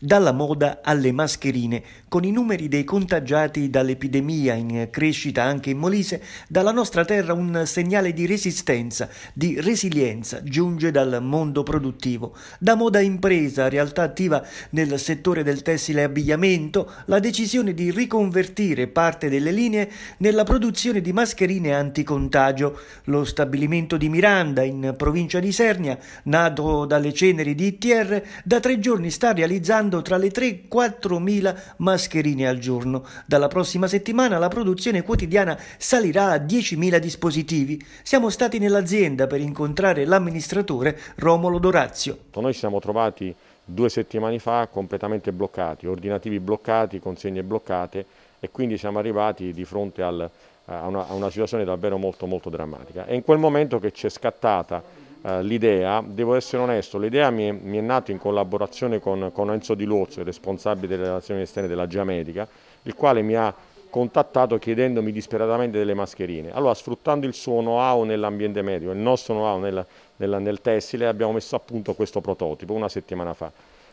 Dalla moda alle mascherine, con i numeri dei contagiati dall'epidemia in crescita anche in Molise, dalla nostra terra un segnale di resistenza, di resilienza giunge dal mondo produttivo. Da moda impresa, realtà attiva nel settore del tessile e abbigliamento, la decisione di riconvertire parte delle linee nella produzione di mascherine anticontagio. Lo stabilimento di Miranda, in provincia di Sernia, nato dalle ceneri di ITR, da tre giorni sta realizzando lavorando tra le 3 e 4 mila mascherine al giorno. Dalla prossima settimana la produzione quotidiana salirà a 10 mila dispositivi. Siamo stati nell'azienda per incontrare l'amministratore Romolo Dorazio. Noi ci siamo trovati due settimane fa completamente bloccati, ordinativi bloccati, consegne bloccate e quindi siamo arrivati di fronte al, a, una, a una situazione davvero molto molto drammatica. È in quel momento che ci è scattata eh, l'idea, devo essere onesto, l'idea mi, mi, è nata in collaborazione con, con Enzo Di Lozzo, il responsabile delle relazioni esterne della Giamedica, il quale mi ha contattato chiedendomi disperatamente delle mascherine. Allora, sfruttando il suo know-how nell'ambiente medico, il nostro know-how nel, nel, nel, tessile, abbiamo messo a punto questo prototipo una settimana fa.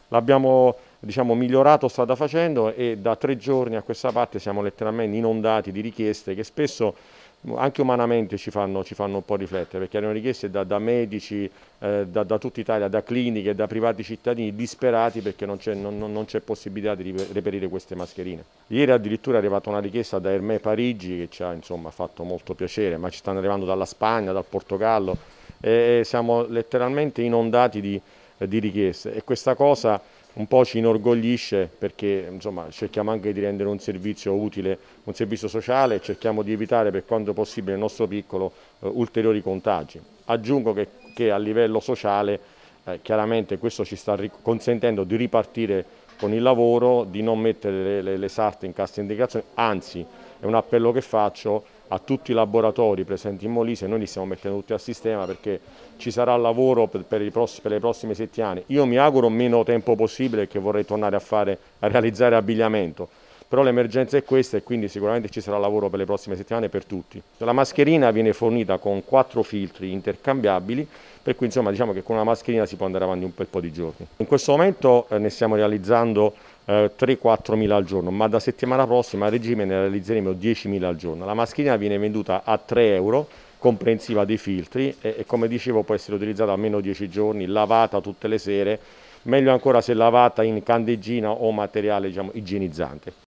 L'abbiamo diciamo, migliorato strada facendo e da tre giorni a questa parte siamo letteralmente inondati di richieste che spesso anche umanamente ci fanno, ci fanno, un po' riflettere, perché erano richieste da, da medici, eh, da, da, tutta Italia, da cliniche, da privati cittadini disperati perché non c'è, non, non c'è possibilità di reperire queste mascherine. Ieri addirittura è arrivata una richiesta da Hermè Parigi che ci ha insomma, fatto molto piacere, ma ci stanno arrivando dalla Spagna, dal Portogallo e siamo letteralmente inondati di, eh, di richieste e questa cosa un po' ci inorgoglisce perché insomma, cerchiamo anche di rendere un servizio utile, un servizio sociale e cerchiamo di evitare per quanto possibile nel nostro piccolo eh, ulteriori contagi. Aggiungo che, che a livello sociale eh, chiaramente questo ci sta consentendo di ripartire con il lavoro, di non mettere le, le, le sarte in cassa integrazione, anzi è un appello che faccio a tutti i laboratori presenti in Molise, noi li stiamo mettendo tutti a sistema perché ci sarà lavoro per, per, pross per le prossime settimane. Io mi auguro meno tempo possibile che vorrei tornare a, fare, a realizzare abbigliamento, però l'emergenza è questa e quindi sicuramente ci sarà lavoro per le prossime settimane per tutti. La mascherina viene fornita con quattro filtri intercambiabili, per cui insomma diciamo che con una mascherina si può andare avanti un bel po' di giorni. In questo momento eh, ne stiamo realizzando eh, 3-4 mila al giorno, ma da settimana prossima a regime ne realizzeremo 10 mila al giorno. La mascherina viene venduta a 3 euro, comprensiva dei filtri e, e come dicevo può essere utilizzata almeno 10 giorni, lavata tutte le sere, meglio ancora se lavata in candeggina o materiale diciamo, igienizzante.